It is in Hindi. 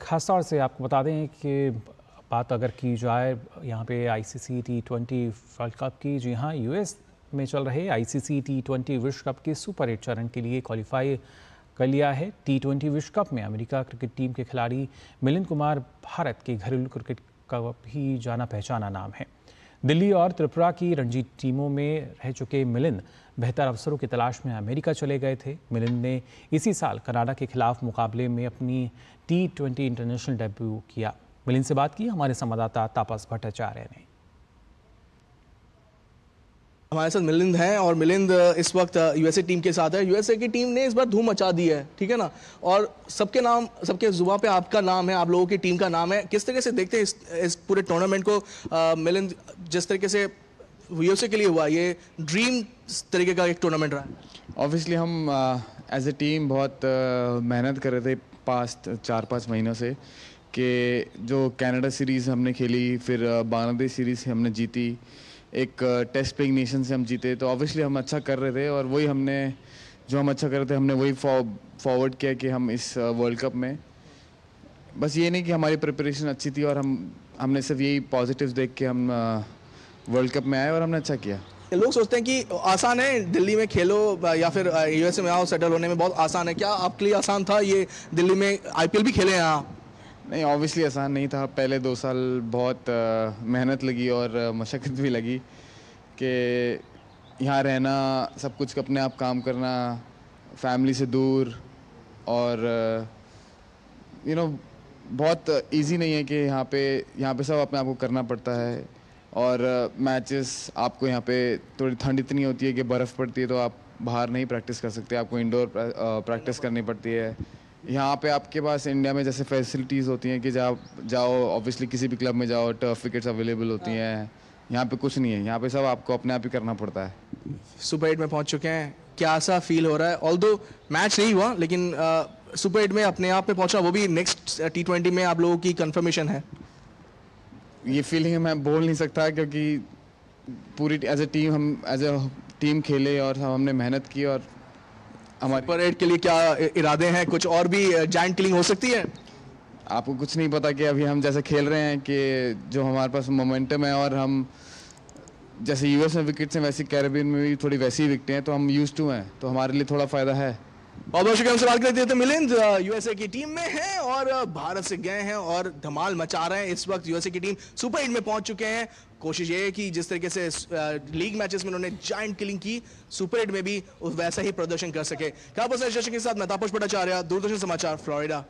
खास तौर से आपको बता दें कि बात अगर की जाए यहाँ पे ICC T twenty world cup की जी हाँ यूएस में चल रहे आईसीसी टी ट्वेंटी विश्व कप के सुपर एट चरण के लिए क्वालिफाई कर लिया है टी ट्वेंटी विश्व कप में अमेरिका क्रिकेट टीम के खिलाड़ी मिलिंद कुमार भारत के घरेलू क्रिकेट का भी जाना पहचाना नाम है दिल्ली और त्रिपुरा की रणजी टीमों में रह चुके मिलिंद बेहतर अवसरों की तलाश में अमेरिका चले गए थे मिलिंद ने इसी साल कनाडा के खिलाफ मुकाबले में अपनी टी ट्वेंटी इंटरनेशनल डेब्यू किया मिलिंद से बात की हमारे संवाददाता तापस भट्टाचार्य ने हमारे साथ मिलिंद हैं और मिलिंद इस वक्त यूएसए टीम के साथ है यूएसए की टीम ने इस बार धूम मचा दी है ठीक है ना और सबके नाम सबके जुबा पे आपका नाम है आप लोगों की टीम का नाम है किस तरीके से देखते हैं इस, इस पूरे टूर्नामेंट को आ, मिलिंद जिस तरीके से यूएसए के लिए हुआ ये ड्रीम तरीके का एक टूर्नामेंट रहा है ऑब्वियसली हम एज ए टीम बहुत uh, मेहनत कर रहे थे पास्ट चार पाँच महीनों से कि जो कैनेडा सीरीज़ हमने खेली फिर बांग्लादेश सीरीज़ हमने जीती एक टेस्ट प्लेइंग नेशन से हम जीते तो ऑब्वियसली हम अच्छा कर रहे थे और वही हमने जो हम अच्छा कर रहे थे हमने वही फॉरवर्ड किया कि हम इस वर्ल्ड कप में बस ये नहीं कि हमारी प्रिपरेशन अच्छी थी और हम हमने सिर्फ यही पॉजिटिव देख के हम वर्ल्ड कप में आए और हमने अच्छा किया लोग सोचते हैं कि आसान है दिल्ली में खेलो या फिर यूएसए में आओ सेटल होने में बहुत आसान है क्या आपके लिए आसान था ये दिल्ली में आईपीएल भी खेले हैं आप नहीं ऑब्वियसली आसान नहीं था पहले दो साल बहुत मेहनत लगी और मशक्क़त भी लगी कि यहाँ रहना सब कुछ अपने आप काम करना फैमिली से दूर और यू नो बहुत इजी नहीं है कि यहाँ पे यहाँ पे सब अपने आप को करना पड़ता है और मैचेस आपको यहाँ पे थोड़ी ठंड इतनी होती है कि बर्फ़ पड़ती है तो आप बाहर नहीं प्रैक्टिस कर सकते आपको इंडोर प्रैक्टिस करनी पड़ती है यहाँ पे आपके पास इंडिया में जैसे फैसिलिटीज़ होती हैं कि जा जाओ ऑब्वियसली किसी भी क्लब में जाओ टर्फ विकेट्स अवेलेबल होती हैं यहाँ पे कुछ नहीं है यहाँ पे सब आपको अपने आप ही करना पड़ता है सुपर एट में पहुँच चुके हैं क्या सा फील हो रहा है ऑल मैच नहीं हुआ लेकिन सुपर एट में अपने आप पे पहुँचा वो भी नेक्स्ट टी ट्वेंटी में आप लोगों की कन्फर्मेशन है ये फीलिंग मैं बोल नहीं सकता क्योंकि पूरी एज ए टीम हम एज ए टीम खेले और हमने मेहनत की और हमारे परेड के लिए क्या इरादे हैं कुछ और भी जॉइंट किलिंग हो सकती है आपको कुछ नहीं पता कि अभी हम जैसे खेल रहे हैं कि जो हमारे पास मोमेंटम है और हम जैसे यूएस में विकेट्स हैं वैसे कैरेबियन में भी थोड़ी वैसी विकटें हैं तो हम यूज़ टू हैं तो हमारे लिए थोड़ा फ़ायदा है बहुत बहुत शुक्रिया हमसे बात करते थे तो मिलिंद यूएसए की टीम में हैं और भारत से गए हैं और धमाल मचा रहे हैं इस वक्त यूएसए की टीम सुपर एट में पहुंच चुके हैं कोशिश ये है कि जिस तरीके से लीग मैचेस में उन्होंने जॉइंट किलिंग की सुपर एट में भी वैसा ही प्रदर्शन कर सके क्या के साथ मैं तापस भट्टाचार्य दूरदर्शन समाचार फ्लोरिडा